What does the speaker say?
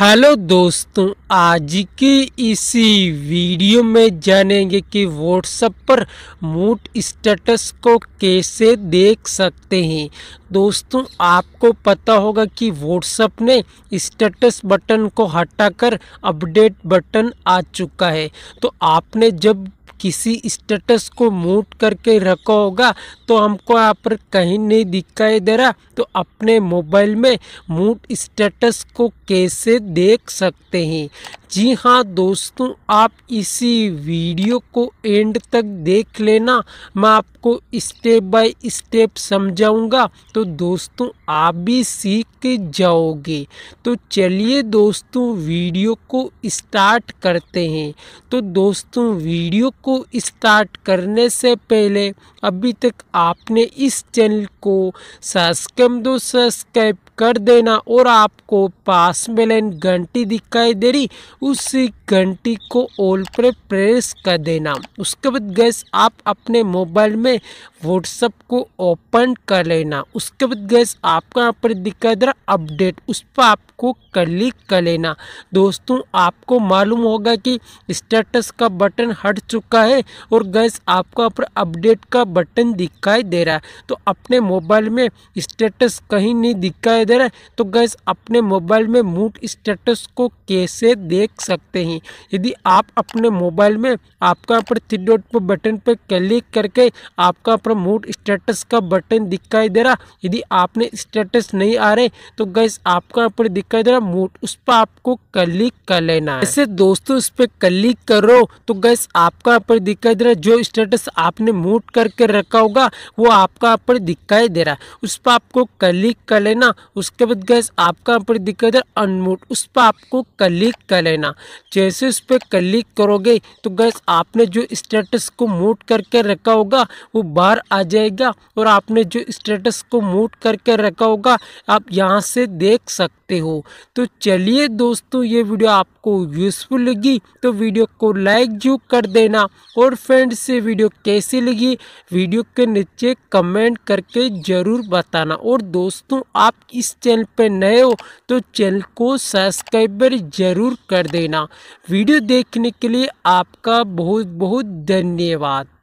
hello दोस्तों आज की इसी वीडियो में जानेंगे कि व्हाट्सएप पर मूट स्टेटस को कैसे देख सकते हैं दोस्तों आपको पता होगा कि व्हाट्सएप ने स्टेटस बटन को हटाकर अपडेट बटन आ चुका है तो आपने जब किसी स्टेटस को मूट करके रखा होगा तो हमको यहाँ पर कहीं नहीं दिखाई दे रहा तो अपने मोबाइल में मूट स्टेटस को कैसे देख सकते हैं जी हाँ दोस्तों आप इसी वीडियो को एंड तक देख लेना मैं आपको स्टेप बाय स्टेप समझाऊंगा तो दोस्तों आप भी सीख के जाओगे तो चलिए दोस्तों वीडियो को स्टार्ट करते हैं तो दोस्तों वीडियो को स्टार्ट करने से पहले अभी तक आपने इस चैनल को सब्सक्राइब दो सब्सक्राइब कर देना और आपको पास में लाइन घंटी दिखाई दे रही उस घंटी को ऑल पर प्रेस कर देना उसके बाद गैस आप अपने मोबाइल में व्हाट्सअप को ओपन कर लेना उसके बाद गैस आपका यहाँ पर दिखाई दे रहा अपडेट उस पर आपको क्लिक कर लेना दोस्तों आपको मालूम होगा कि स्टेटस का बटन हट चुका है और गैस आपको यहाँ पर अपडेट का बटन दिखाई दे रहा है तो अपने मोबाइल में स्टेटस कहीं नहीं दिखाई दे रहा है तो गैस अपने मोबाइल में मूड स्टेटस को कैसे देख सकते हैं यदि आप अपने मोबाइल में आपका पर थ्री डॉट पर बटन पर क्लिक करके आपका पर मूड स्टेटस का बटन दिखाई दे रहा यदि आपने स्टेटस नहीं आ रहे तो गैस आपका पर दिखाई दे रहा मूड उस पर आपको क्लिक कर लेना ऐसे दोस्तों उस पर क्लिक करो तो गैस आपका पर दिखाई दे रहा जो स्टेटस आपने मूड करके रखा होगा वो आपका पर दिखाई दे रहा उस पर आपको क्लिक कर लेना उसके बाद गैस आपका यहाँ पर दिक्कत है अनमोट उस पर आपको क्लिक कर लेना जैसे उस पर क्लिक करोगे तो गैस आपने जो स्टेटस को मोट करके रखा होगा वो बाहर आ जाएगा और आपने जो स्टेटस को मोट करके रखा होगा आप यहाँ से देख सकते सकते हो तो चलिए दोस्तों ये वीडियो आपको यूज़फुल लगी तो वीडियो को लाइक जो कर देना और फ्रेंड्स से वीडियो कैसी लगी वीडियो के नीचे कमेंट करके ज़रूर बताना और दोस्तों आप इस चैनल पर नए हो तो चैनल को सब्सक्राइबर ज़रूर कर देना वीडियो देखने के लिए आपका बहुत बहुत धन्यवाद